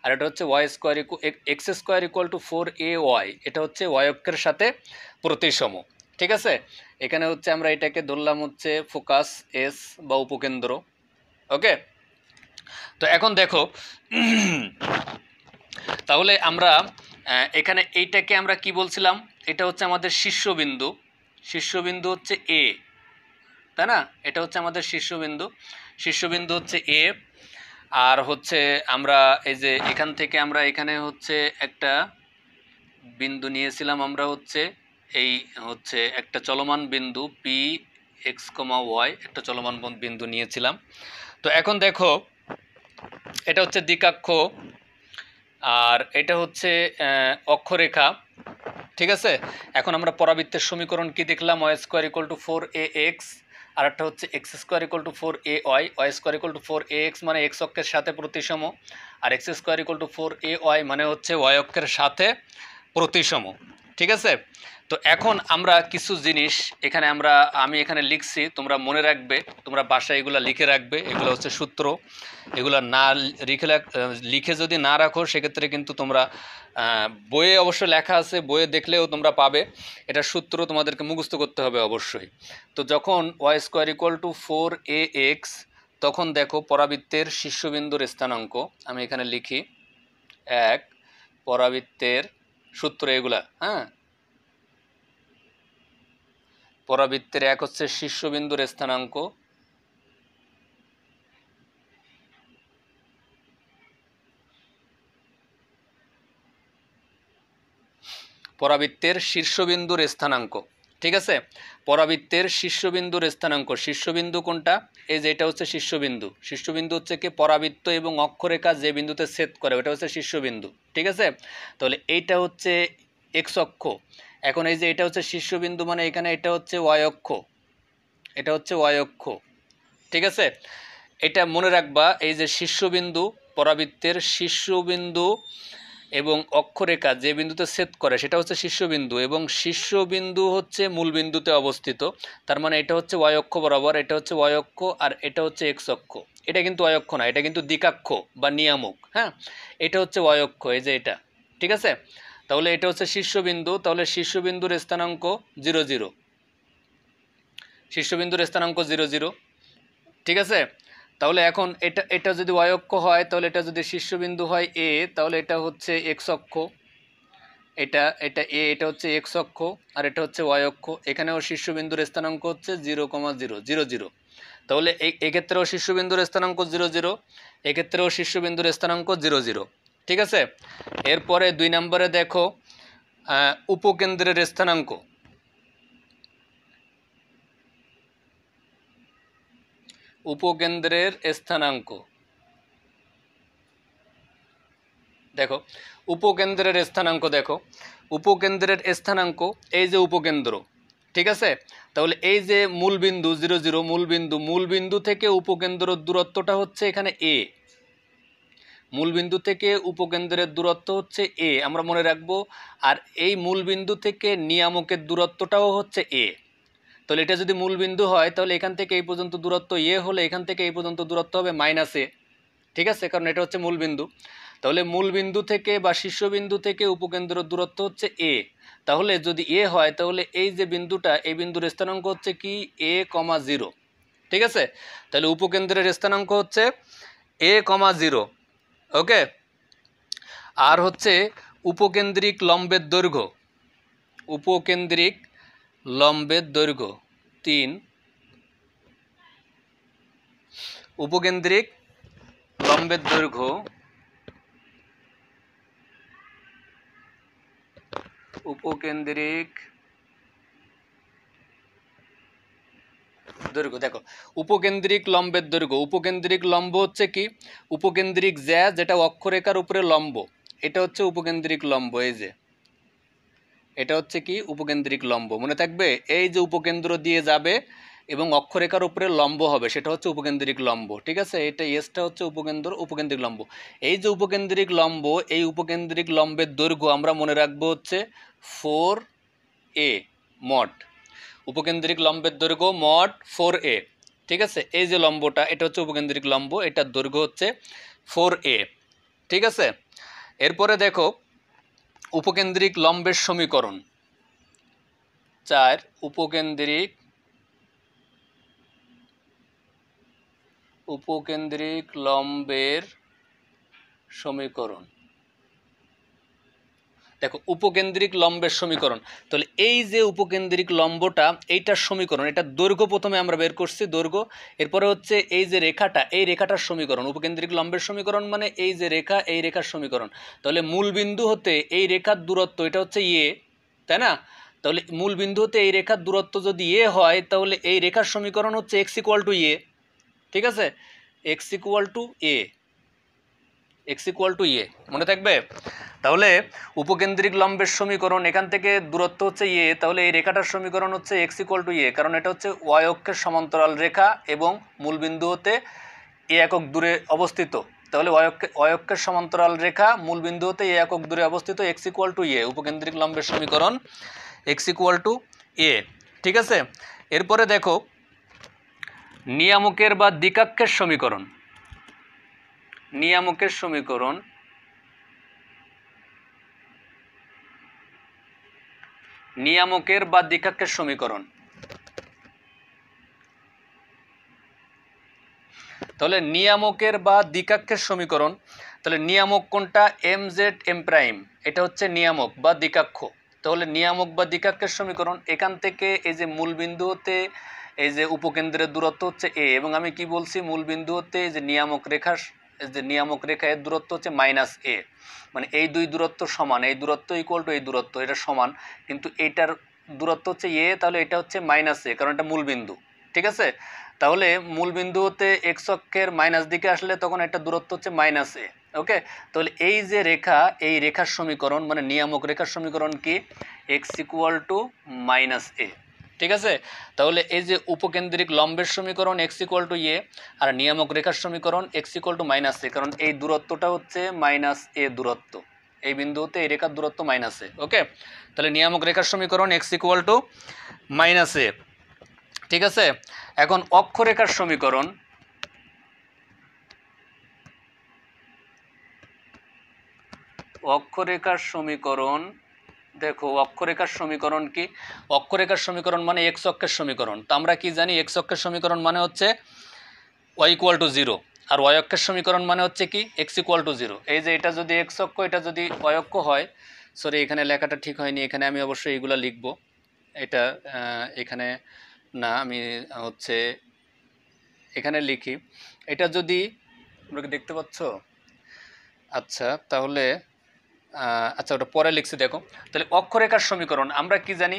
আর এটা হচ্ছে Y square equal X square equal to four A Y এটা হচ্ছে ওয়ক্যের সাথে প্রতিসম ঠিক আছে এখানে হচ্ছে আমরা এটাকে ধরলাম হচ্ছে ফোকাস এস বা উপকেন্দ্র ওকে তো এখন দেখো তাহলে আমরা এখানে এইটাকে আমরা কি বলছিলাম এটা হচ্ছে আমাদের শীর্ষবিন্দু শীর্ষবিন্দু হচ্ছে এ তাই না এটা হচ্ছে আমাদের শীর্ষবিন্দু শীর্ষবিন্দু হচ্ছে এ আর হচ্ছে আমরা এই যে এখান থেকে আমরা এখানে হচ্ছে একটা বিন্দু নিয়েছিলাম আমরা হচ্ছে এই হচ্ছে একটা চলমান বিন্দু পি এক্স কমা ওয়াই একটা চলমান বিন্দু নিয়েছিলাম তো এখন দেখো এটা হচ্ছে দ্বিকাক্ষ আর এটা হচ্ছে অক্ষরেখা ঠিক আছে এখন আমরা পরাবৃত্তের সমীকরণ কি দেখলাম Y square equal to four A X আর একটা হচ্ছে X square equal to four A Y Y square equal to four A X মানে এক্স অক্ষের সাথে প্রতিসম আর X square equal to four A Y মানে হচ্ছে ওয়াই অক্ষের সাথে প্রতিসম ঠিক আছে তো এখন আমরা কিছু জিনিস এখানে আমরা আমি এখানে লিখছি তোমরা মনে রাখবে তোমরা বাসায় এগুলো লিখে রাখবে এগুলো হচ্ছে সূত্র এগুলো না লিখে লিখে যদি না রাখো সেক্ষেত্রে কিন্তু তোমরা বইয়ে অবশ্য লেখা আছে বইয়ে দেখলেও তোমরা পাবে এটা সূত্র তোমাদেরকে মুখস্থ করতে হবে অবশ্যই তো যখন Y square equal to four A X তখন দেখো পরাবৃত্তের শীর্ষবিন্দুর স্থানাঙ্ক আমি এখানে লিখি এক পরাবৃত্তের সূত্র এগুলা হ্যাঁ পরাবৃত্তের এক হচ্ছে শীর্ষবিন্দুর স্থানাঙ্ক পরাবৃত্তের শীর্ষবিন্দুর স্থানাঙ্ক ঠিক আছে পরাবৃত্তের শীর্ষবিন্দুর স্থানাঙ্ক শীর্ষবিন্দু কোনটা এই যে এটা হচ্ছে শীর্ষবিন্দু শীর্ষবিন্দু হচ্ছে কি পরাবৃত্ত এবং অক্ষরেখা যে বিন্দুতে ছেদ করে ওটা হচ্ছে শীর্ষবিন্দু ঠিক আছে তাহলে এইটা হচ্ছে এক্স অক্ষ এখন এই যে এটা হচ্ছে শীর্ষবিন্দু মানে এখানে এটা হচ্ছে অক্ষ এটা হচ্ছে অক্ষ ঠিক আছে এটা মনে রাখবা এই যে শীর্ষবিন্দু পরাবৃত্তের শীর্ষবিন্দু এবং অক্ষরেখা যে বিন্দুতে ছেদ করে সেটা হচ্ছে শীর্ষবিন্দু এবং শীর্ষবিন্দু হচ্ছে মূল বিন্দুতে অবস্থিত তার মানে এটা হচ্ছে অক্ষ বরাবর এটা হচ্ছে অক্ষ আর এটা হচ্ছে এক্স অক্ষ এটা কিন্তু অক্ষ না এটা কিন্তু দিকাক্ষ বা নিয়ামক হ্যাঁ এটা হচ্ছে অক্ষ এই যে এটা ঠিক আছে তাহলে এটা হচ্ছে শীর্ষবিন্দু তাহলে শীর্ষবিন্দুর স্থানাঙ্ক জিরো জিরো শীর্ষবিন্দুর স্থানাঙ্ক জিরো জিরো ঠিক আছে তাহলে এখন এটা এটা যদি অক্ষ হয় তাহলে এটা যদি শীর্ষবিন্দু হয় এ তাহলে এটা হচ্ছে এক্স অক্ষ এটা এটা এ এটা হচ্ছে এক্স অক্ষ আর এটা হচ্ছে ওয়াই অক্ষ এখানেও শীর্ষবিন্দুর স্থানাঙ্ক হচ্ছে zero comma zero zero zero তাহলে এক্ষেত্রেও শীর্ষবিন্দুর স্থানাঙ্ক জিরো জিরো এক্ষেত্রেও শীর্ষবিন্দুর স্থানাঙ্ক জিরো জিরো ঠিক আছে এরপরে দুই নম্বরে দেখো উপকেন্দ্রের স্থানাঙ্ক উপকেন্দ্রের স্থানাঙ্ক দেখো উপকেন্দ্রের স্থানাঙ্ক দেখো উপকেন্দ্রের স্থানাঙ্ক এই যে উপকেন্দ্র ঠিক আছে তাহলে এই যে মূলবিন্দু জিরো জিরো মূলবিন্দু মূলবিন্দু থেকে উপকেন্দ্র দূরত্বটা হচ্ছে এখানে এ মূলবিন্দু থেকে উপকেন্দ্রের দূরত্ব হচ্ছে এ আমরা মনে রাখব আর এই মূলবিন্দু থেকে নিয়ামকের দূরত্বটাও হচ্ছে এ তাহলে এটা যদি মূলবিন্দু হয় তাহলে এখান থেকে এই পর্যন্ত দূরত্ব এ হলে এখান থেকে এই পর্যন্ত দূরত্ব হবে মাইনাস এ ঠিক আছে কারণ এটা হচ্ছে মূলবিন্দু তাহলে মূলবিন্দু থেকে বা শীর্ষবিন্দু থেকে উপকেন্দ্র দূরত্ব হচ্ছে এ তাহলে যদি এ হয় তাহলে এই যে বিন্দুটা এই বিন্দুর স্থানাঙ্ক হচ্ছে কি এ কমা জিরো ঠিক আছে তাহলে উপকেন্দ্রের স্থানাঙ্ক হচ্ছে এ কমা জিরো ওকে আর হচ্ছে উপকেন্দ্রিক লম্বের দৈর্ঘ্য উপকেন্দ্রিক লম্বের দৈর্ঘ্য তিন উপকেন্দ্রিক লম্বের দৈর্ঘ্য উপকেন্দ্রিক দৈর্ঘ্য দেখো উপকেন্দ্রিক লম্বের দৈর্ঘ্য উপকেন্দ্রিক লম্ব হচ্ছে কি উপকেন্দ্রিক জ্যা যেটা অক্ষরেখার উপরে লম্ব এটা হচ্ছে উপকেন্দ্রিক লম্ব এই যে এটা হচ্ছে কি উপকেন্দ্রিক লম্ব মনে থাকবে এই যে উপকেন্দ্র দিয়ে যাবে এবং অক্ষরেখার উপরে লম্ব হবে সেটা হচ্ছে উপকেন্দ্রিক লম্ব ঠিক আছে এটা এসটা হচ্ছে উপকেন্দ্র উপকেন্দ্রিক লম্ব এই যে উপকেন্দ্রিক লম্ব এই উপকেন্দ্রিক লম্বের দৈর্ঘ্য আমরা মনে রাখবো হচ্ছে ফোর এ মট উপকেন্দ্রিক লম্বের দৈর্ঘ্য মট ফোর এ ঠিক আছে এই যে লম্বটা এটা হচ্ছে উপকেন্দ্রিক লম্ব এটার দৈর্ঘ্য হচ্ছে ফোর এ ঠিক আছে এরপরে দেখো উপকেন্দ্রিক লম্বের সমীকরণ চার উপকেন্দ্রিক উপকেন্দ্রিক লম্বের সমীকরণ দেখো উপকেন্দ্রিক লম্বের সমীকরণ তাহলে এই যে উপকেন্দ্রিক লম্বটা এইটার সমীকরণ এটা দৈর্ঘ্য প্রথমে আমরা বের করছি দৈর্ঘ্য এরপরে হচ্ছে এই যে রেখাটা এই রেখাটার সমীকরণ উপকেন্দ্রিক লম্বের সমীকরণ মানে এই যে রেখা এই রেখার সমীকরণ তাহলে মূলবিন্দু হতে এই রেখার দূরত্ব এটা হচ্ছে ইয়ে তাই না তাহলে মূলবিন্দু হতে এই রেখার দূরত্ব যদি এ হয় তাহলে এই রেখার সমীকরণ হচ্ছে এক্স ইকুয়াল টু এ ঠিক আছে X equal to A X equal to ইয়ে মনে থাকবে তাহলে উপকেন্দ্রিক লম্বের সমীকরণ এখান থেকে দূরত্ব হচ্ছে ইয়ে তাহলে এই রেখাটার সমীকরণ হচ্ছে এক্স ইকুয়াল টু ইয়ে কারণ এটা হচ্ছে ওয়াই অক্ষের সমান্তরাল রেখা এবং মূলবিন্দু হতে এ একক দূরে অবস্থিত তাহলে ওয়াই অক্ষের সমান্তরাল রেখা মূলবিন্দু হতে এ একক দূরে অবস্থিত এক্স ইকুয়াল টু ইয়ে উপকেন্দ্রিক লম্বের সমীকরণ এক্স ইকুয়াল টু এ ঠিক আছে এরপরে দেখো নিয়ামকের বা দ্বিকাক্ষের সমীকরণ নিয়ামকের সমীকরণ নিয়ামকের বা দ্বিকাক্ষের সমীকরণ তাহলে নিয়ামকের বা দ্বিকাক্ষের সমীকরণ তাহলে নিয়ামক কোনটা এম জেড এম প্রাইম এটা হচ্ছে নিয়ামক বা দ্বিকাক্ষ তাহলে নিয়ামক বা দ্বিকাক্ষের সমীকরণ এখান থেকে এই যে মূলবিন্দু হতে এই যে উপকেন্দ্রের দূরত্ব হচ্ছে এ এবং আমি কি বলছি মূলবিন্দু হতে এই যে নিয়ামক রেখা যে নিয়ামক রেখা এর দূরত্ব হচ্ছে মাইনাস এ মানে এই দুই দূরত্ব সমান এই দূরত্ব ইকুয়াল টু এই দূরত্ব এটা সমান কিন্তু এটার দূরত্ব হচ্ছে এ তাহলে এটা হচ্ছে মাইনাস এ কারণ এটা মূলবিন্দু ঠিক আছে তাহলে বিন্দুতে এক্স অক্ষের মাইনাস দিকে আসলে তখন একটা দূরত্ব হচ্ছে মাইনাস এ ওকে তাহলে এই যে রেখা এই রেখার সমীকরণ মানে নিয়ামক রেখার সমীকরণ কি X equal to minus A ঠিক আছে তাহলে এই যে উপকেন্দ্রিক লম্বের সমীকরণ এক্স ইকোয়াল টু এ আর নিয়ামক রেখার সমীকরণ X equal to minus A কারণ এই দূরত্বটা হচ্ছে মাইনাস এ দূরত্ব এই বিন্দুতে এই রেখার দূরত্ব মাইনাস এ ওকে তাহলে নিয়ামক রেখার সমীকরণ X equal to minus A ঠিক আছে এখন অক্ষরেখার সমীকরণ অক্ষরেখার সমীকরণ দেখো অক্ষরেখার সমীকরণ কি অক্ষরেখার সমীকরণ মানে এক্স অক্ষের সমীকরণ তো আমরা কি জানি এক্স অক্ষের সমীকরণ মানে হচ্ছে ওয়াই ইকুয়াল টু জিরো আর ওয়াই অক্ষের সমীকরণ মানে হচ্ছে কি এক্স ইকুয়াল টু জিরো এই যে এটা যদি এক্স অক্ষ এটা যদি ওয়াই অক্ষ হয় সরি এখানে লেখাটা ঠিক হয়নি এখানে আমি অবশ্যই এগুলো লিখবো এটা এখানে না আমি হচ্ছে এখানে লিখি এটা যদি তোমরা দেখতে পাচ্ছ আচ্ছা তাহলে আচ্ছা ওটা পরে লিখছি দেখো তাহলে অক্ষরেখার সমীকরণ আমরা কি জানি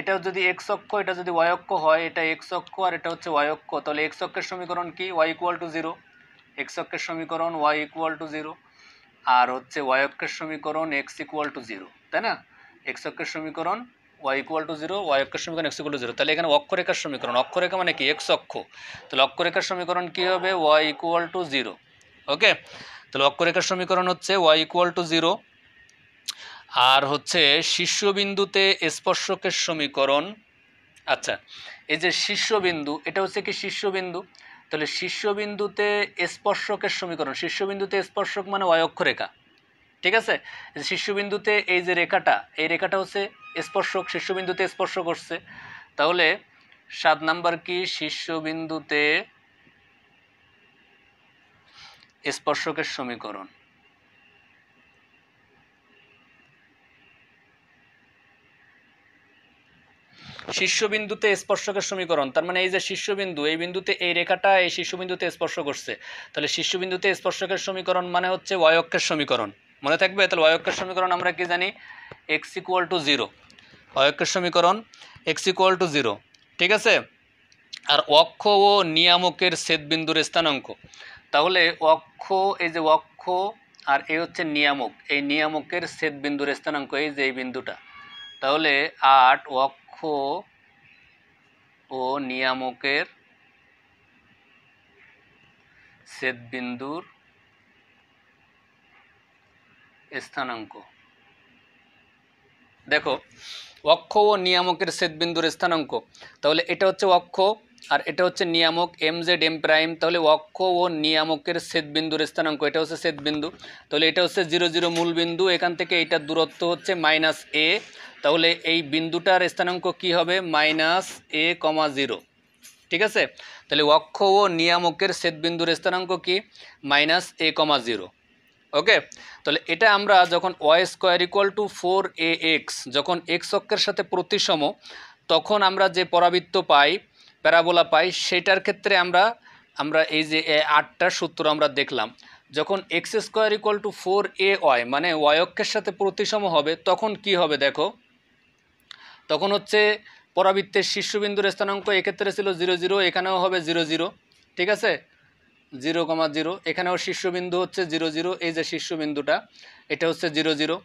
এটা যদি এক্স অক্ষ এটা যদি ওয়াই অক্ষ হয় এটা এক্স অক্ষ আর এটা হচ্ছে ওয়াই অক্ষ তাহলে এক্স অক্ষের সমীকরণ কি Y equal to zero X অক্ষের সমীকরণ ওয়াই ইকুয়াল টু জিরো আর হচ্ছে ওয়াই অক্ষের সমীকরণ এক্স ইকুয়াল টু জিরো তাই না এক্স অক্ষের সমীকরণ Y equal to zero Y অক্ষের সমীকরণ এক্স ইকুয়াল টু জিরো তাহলে এখানে অক্ষরেখার সমীকরণ অক্ষরেখা মানে কি এক্স অক্ষ তাহলে অক্ষরেখার সমীকরণ কী হবে Y equal to zero okay তাহলে অক্ষরেখার সমীকরণ হচ্ছে ওয়াই ইকুয়াল টু জিরো আর হচ্ছে শীর্ষবিন্দুতে স্পর্শকের সমীকরণ আচ্ছা এই যে শীর্ষবিন্দু এটা হচ্ছে কি শীর্ষবিন্দু তাহলে শীর্ষবিন্দুতে স্পর্শকের সমীকরণ শীর্ষবিন্দুতে স্পর্শক মানে রেখা ঠিক আছে শীর্ষবিন্দুতে এই যে রেখাটা এই রেখাটা হচ্ছে স্পর্শক শীর্ষবিন্দুতে স্পর্শ করছে তাহলে সাত নাম্বার কি শীর্ষবিন্দুতে স্পর্শকের সমীকরণ শীর্ষবিন্দুতে স্পর্শকের সমীকরণ তার মানে এই যে শীর্ষবিন্দু এই বিন্দুতে এই রেখাটা এই শীর্ষবিন্দুতে স্পর্শ করছে তাহলে শীর্ষবিন্দুতে স্পর্শকের সমীকরণ মানে হচ্ছে অয়ক্ষের সমীকরণ মনে থাকবে তাহলে অয়ক্ষের সমীকরণ আমরা কি জানি এক্স ইকুয়াল টু জিরো অয়ক্ষের সমীকরণ এক্স ইকুয়াল টু জিরো ঠিক আছে আর অক্ষ ও নিয়ামকের ছেদবিন্দুর স্থানাঙ্ক তাহলে অক্ষ এই যে অক্ষ আর এই হচ্ছে নিয়ামক এই নিয়ামকের ছেদবিন্দুর স্থানাঙ্ক এই যে এই বিন্দুটা তাহলে আট অক্ষ অধ্যক্ষ ও নিয়ামকের শ্বেতবিন্দুর স্থানাঙ্ক দেখো অক্ষ ও নিয়ামকের শ্বেতবিন্দুর স্থানাঙ্ক তাহলে এটা হচ্ছে অক্ষ আর এটা হচ্ছে নিয়ামক এম জেড এম প্রাইম তাহলে অক্ষ ও নিয়ামকের শ্বেত বিন্দুর স্থানাঙ্ক এটা হচ্ছে শ্বেত বিন্দু তাহলে এটা হচ্ছে জিরো জিরো মূল বিন্দু এখান থেকে এটার দূরত্ব হচ্ছে মাইনাস এ তাহলে এই বিন্দুটার স্থানাঙ্ক কি হবে মাইনাস এ কমা জিরো ঠিক আছে তাহলে অক্ষ ও নিয়ামকের শ্বেত বিন্দুর স্থানাঙ্ক কি মাইনাস এ কমা জিরো ওকে তাহলে এটা আমরা যখন Y square equal to four A X যখন এক্স অক্ষের সাথে প্রতিসম তখন আমরা যে পরাবৃত্ত পাই প্যারাবোলা পাই সেটার ক্ষেত্রে আমরা আমরা এই যে আটটা সূত্র আমরা দেখলাম যখন X square equal to four A Y মানে ওয়াই অক্ষের সাথে প্রতিসম হবে তখন কি হবে দেখো তখন হচ্ছে পরাবৃত্তের শীর্ষবিন্দুর স্থানাঙ্ক এক্ষেত্রে ছিল জিরো জিরো এখানেও হবে জিরো জিরো ঠিক আছে জিরো কমা জিরো এখানেও শীর্ষবিন্দু হচ্ছে জিরো জিরো এই যে শীর্ষবিন্দুটা এটা হচ্ছে জিরো জিরো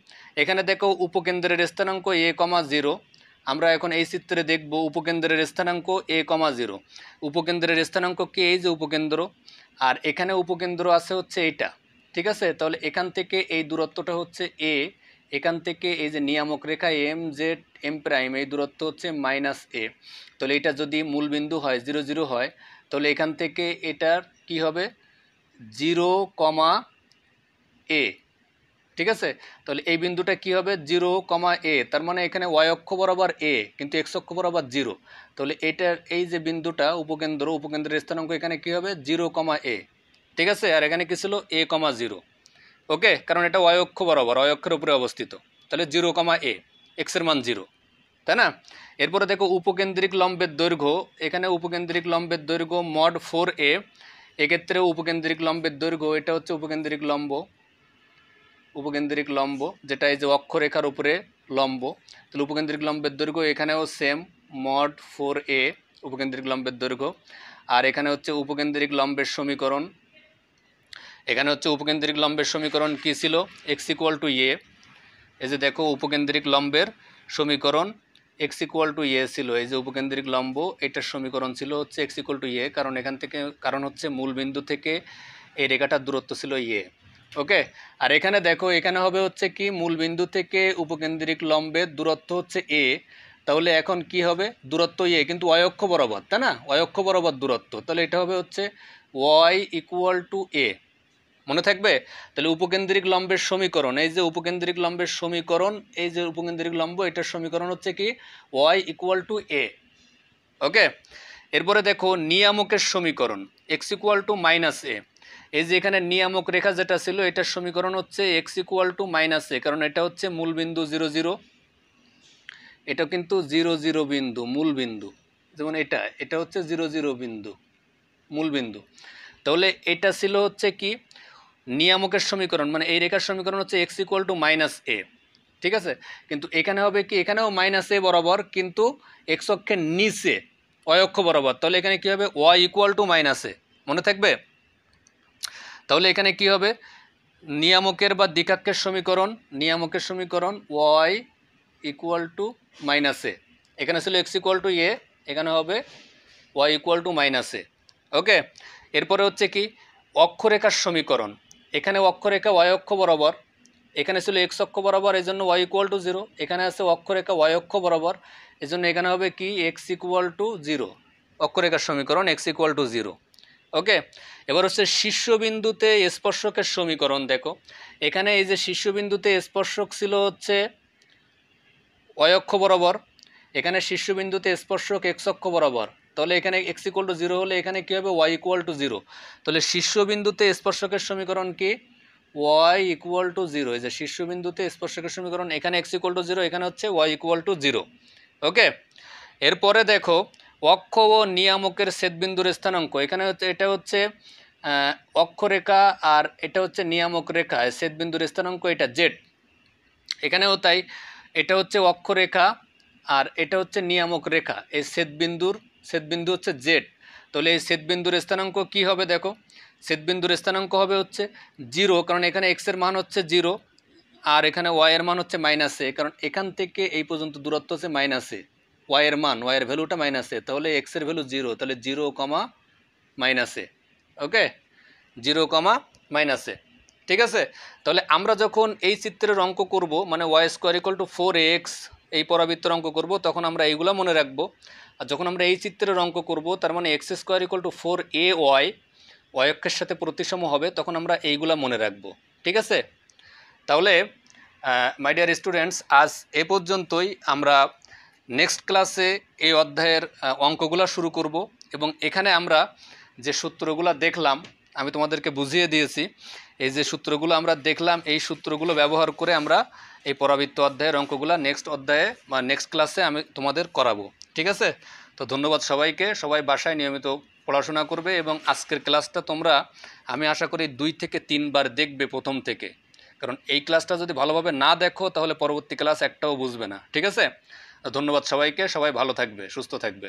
এখানে দেখো উপকেন্দ্রের স্থানাঙ্ক এ কমা জিরো আমরা এখন এই চিত্রে দেখব উপকেন্দ্রের স্থানাঙ্ক এ কমা জিরো উপকেন্দ্রের স্থানাঙ্ক কি এই যে উপকেন্দ্র আর এখানে উপকেন্দ্র আছে হচ্ছে এটা ঠিক আছে তাহলে এখান থেকে এই দূরত্বটা হচ্ছে এ এখান থেকে এই যে নিয়ামক রেখা এম জেড এম প্রাইম এই দূরত্ব হচ্ছে মাইনাস এ তাহলে এটা যদি মূলবিন্দু হয় জিরো জিরো হয় তাহলে এখান থেকে এটার কি হবে জিরো কমা এ ঠিক আছে তাহলে এই বিন্দুটা কি হবে জিরো কমা এ তার মানে এখানে ওয়াই অক্ষ বরাবর এ কিন্তু এক্স অক্ষ বরাবর জিরো তাহলে এটার এই যে বিন্দুটা উপকেন্দ্র উপকেন্দ্রের স্থানাঙ্ক এখানে কি হবে জিরো কমা এ ঠিক আছে আর এখানে কি ছিল এ কমা জিরো ওকে কারণ এটা ওয়াই অক্ষ বরাবর ওয়াই অক্ষের উপরে অবস্থিত তাহলে জিরো কমা এ এক্সের মান জিরো তাই না এরপরে দেখো উপকেন্দ্রিক লম্বের দৈর্ঘ্য এখানে উপকেন্দ্রিক লম্বের দৈর্ঘ্য মড ফোর এ এক্ষেত্রে উপকেন্দ্রিক লম্বের দৈর্ঘ্য এটা হচ্ছে উপকেন্দ্রিক লম্ব উপকেন্দ্রিক লম্ব যেটা এই যে অক্ষরেখার উপরে লম্ব তাহলে উপকেন্দ্রিক লম্বের দৈর্ঘ্য এখানেও সেম মড ফোর এ উপকেন্দ্রিক লম্বের দৈর্ঘ্য আর এখানে হচ্ছে উপকেন্দ্রিক লম্বের সমীকরণ এখানে হচ্ছে উপকেন্দ্রিক লম্বের সমীকরণ কী ছিল এক্স ইকুয়াল টু এ এই যে দেখো উপকেন্দ্রিক লম্বের সমীকরণ এক্স ইকুয়াল টু এ ছিল এই যে উপকেন্দ্রিক লম্ব এটার সমীকরণ ছিল হচ্ছে এক্স ইকুয়াল টু এ কারণ এখান থেকে কারণ হচ্ছে মূল বিন্দু থেকে এই রেখাটার দূরত্ব ছিল এ ওকে আর এখানে দেখো এখানে হবে হচ্ছে কি মূলবিন্দু থেকে উপকেন্দ্রিক লম্বের দূরত্ব হচ্ছে এ তাহলে এখন কি হবে দূরত্ব এ কিন্তু অয়ক্ষ বরাবর তাই না অয়ক্ষ বরাবর দূরত্ব তাহলে এটা হবে হচ্ছে ওয়াই ইকুয়াল টু এ মনে থাকবে তাহলে উপকেন্দ্রিক লম্বের সমীকরণ এই যে উপকেন্দ্রিক লম্বের সমীকরণ এই যে উপকেন্দ্রিক লম্ব এটার সমীকরণ হচ্ছে কি Y equal to A okay এরপরে দেখো নিয়ামকের সমীকরণ X equal to minus A এই যে এখানে নিয়ামক রেখা যেটা ছিল এটার সমীকরণ হচ্ছে X equal to minus A কারণ এটা হচ্ছে মূল বিন্দু জিরো জিরো এটা কিন্তু জিরো জিরো বিন্দু মূল বিন্দু যেমন এটা এটা হচ্ছে জিরো জিরো বিন্দু মূল বিন্দু তাহলে এটা ছিল হচ্ছে কি নিয়ামকের সমীকরণ মানে এই রেখার সমীকরণ হচ্ছে X equal to minus A ঠিক আছে কিন্তু এখানে হবে কি এখানেও মাইনাস এ বরাবর কিন্তু এক্স অক্ষের নিচে অয়ক্ষ বরাবর তাহলে এখানে কী হবে Y equal to minus A মনে থাকবে তাহলে এখানে কি হবে নিয়ামকের বা দ্বিকাক্ষের সমীকরণ নিয়ামকের সমীকরণ Y equal to minus A এখানে ছিল এক্স ইকুয়াল টু এ এখানে হবে Y equal to minus A okay এরপরে হচ্ছে কি অক্ষরেখার সমীকরণ এখানে অক্ষরেখা ওয়াই অক্ষ বরাবর এখানে ছিল এক্স অক্ষ বরাবর এই জন্য ওয়াই ইকুয়াল টু জিরো এখানে আছে অক্ষরেখা ওয়াই অক্ষ বরাবর এই জন্য এখানে হবে কি এক্স ইকুয়াল টু জিরো অক্ষরেখার সমীকরণ X equal to zero okay এবার হচ্ছে শীর্ষবিন্দুতে স্পর্শকের সমীকরণ দেখো এখানে এই যে শীর্ষবিন্দুতে স্পর্শক ছিল হচ্ছে অয়ক্ষ বরাবর এখানে শীর্ষবিন্দুতে স্পর্শক এক্সক্ষ বরাবর তাহলে এখানে এক্স ইকুয়াল টু জিরো হলে এখানে কী হবে ওয়াই ইকুয়াল টু জিরো তাহলে শীর্ষবিন্দুতে স্পর্শকের সমীকরণ কি ওয়াই ইকুয়াল টু জিরো এই যে শীর্ষবিন্দুতে স্পর্শকের সমীকরণ এখানে এক্স ইকুয়াল টু জিরো এখানে হচ্ছে Y equal to zero okay এরপরে দেখো অক্ষ ও নিয়ামকের শ্বেতবিন্দুর স্থানাঙ্ক এখানে হচ্ছে এটা হচ্ছে অক্ষরেখা আর এটা হচ্ছে নিয়ামক রেখা শ্বেতবিন্দুর স্থানাঙ্ক এটা জেড এখানেও তাই এটা হচ্ছে অক্ষরেখা আর এটা হচ্ছে নিয়ামক রেখা এই শ্বেতবিন্দুর শ্বেতবিন্দু হচ্ছে জেড তাহলে এই শ্বেতবিন্দুর স্থানাঙ্ক কী হবে দেখো শ্বেতবিন্দুর স্থানাঙ্ক হবে হচ্ছে জিরো কারণ এখানে এক্সের মান হচ্ছে জিরো আর এখানে ওয়াইয়ের মান হচ্ছে মাইনাসে কারণ এখান থেকে এই পর্যন্ত দূরত্ব হচ্ছে মাইনাসে ওয়াইয়ের মান ওয়াইয়ের ভ্যালুটা মাইনাসে তাহলে এক্সের ভ্যালু জিরো তাহলে জিরো কমা মাইনাসে ওকে জিরো কমা মাইনাসে ঠিক আছে তাহলে আমরা যখন এই চিত্রের অঙ্ক করব মানে Y square equal to four X এই পরাবৃত্তর অঙ্ক করব তখন আমরা এইগুলো মনে রাখবো আর যখন আমরা এই চিত্রের অঙ্ক করব তার মানে X square equal to four A Y অক্ষের সাথে প্রতিসম হবে তখন আমরা এইগুলো মনে রাখব ঠিক আছে তাহলে মাই ডিয়ার স্টুডেন্টস আজ এ পর্যন্তই আমরা নেক্সট ক্লাসে এই অধ্যায়ের অঙ্কগুলো শুরু করব এবং এখানে আমরা যে সূত্রগুলো দেখলাম আমি তোমাদেরকে বুঝিয়ে দিয়েছি এই যে সূত্রগুলো আমরা দেখলাম এই সূত্রগুলো ব্যবহার করে আমরা এই পরাবৃত্ত অধ্যায়ের অঙ্কগুলো নেক্সট অধ্যায়ে বা নেক্সট ক্লাসে আমি তোমাদের করাবো ঠিক আছে তো ধন্যবাদ সবাইকে সবাই বাসায় নিয়মিত পড়াশোনা করবে এবং আজকের ক্লাসটা তোমরা আমি আশা করি দুই থেকে তিনবার দেখবে প্রথম থেকে কারণ এই ক্লাসটা যদি ভালোভাবে না দেখো তাহলে পরবর্তী ক্লাস একটাও বুঝবে না ঠিক আছে ধন্যবাদ সবাইকে সবাই ভালো থাকবে সুস্থ থাকবে